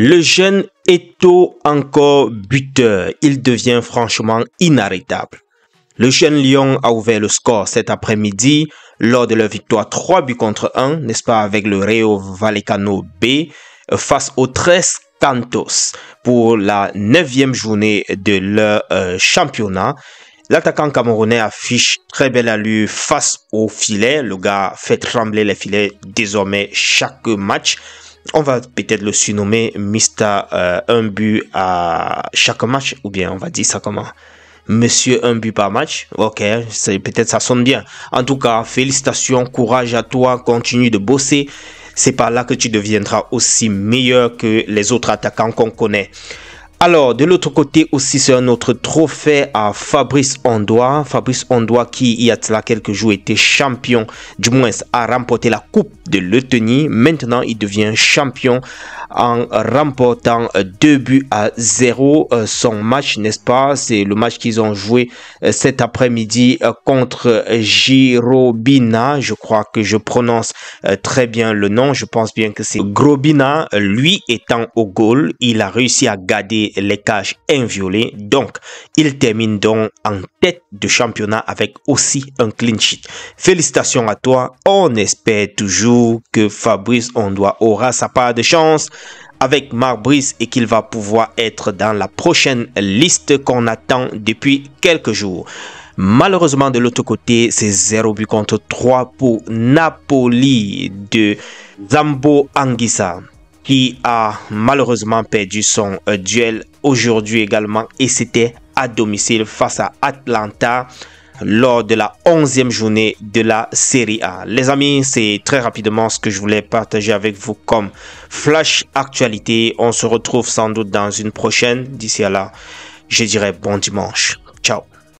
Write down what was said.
Le jeune Eto encore buteur, il devient franchement inarrêtable. Le jeune Lyon a ouvert le score cet après-midi lors de leur victoire 3 buts contre 1, n'est-ce pas, avec le Rio Vallecano B face aux 13 Cantos pour la neuvième journée de leur euh, championnat. L'attaquant camerounais affiche très belle allure face au filet. Le gars fait trembler les filets désormais chaque match on va peut-être le surnommer Mr. Euh, un but à chaque match, ou bien on va dire ça comment Monsieur un but par match, ok, peut-être ça sonne bien. En tout cas, félicitations, courage à toi, continue de bosser. C'est par là que tu deviendras aussi meilleur que les autres attaquants qu'on connaît. Alors, de l'autre côté aussi, c'est un autre trophée à Fabrice Ondoa. Fabrice Ondoa qui, il y a cela quelques jours, était champion, du moins a remporté la Coupe de Lettonie Maintenant, il devient champion en remportant 2 buts à 0 euh, son match, n'est-ce pas C'est le match qu'ils ont joué euh, cet après-midi euh, contre Girobina. Je crois que je prononce très bien le nom. Je pense bien que c'est Grobina. Lui étant au goal, il a réussi à garder les cages inviolées. Donc, il termine donc en tête de championnat avec aussi un clean sheet. Félicitations à toi. On espère toujours que Fabrice Ondoa aura sa part de chance avec Marbrice et qu'il va pouvoir être dans la prochaine liste qu'on attend depuis quelques jours. Malheureusement, de l'autre côté, c'est 0 but contre 3 pour Napoli de Zambo Anguissa qui a malheureusement perdu son euh, duel aujourd'hui également et c'était à domicile face à Atlanta lors de la 11e journée de la Série A. Les amis, c'est très rapidement ce que je voulais partager avec vous comme flash actualité. On se retrouve sans doute dans une prochaine. D'ici à là, je dirais bon dimanche. Ciao.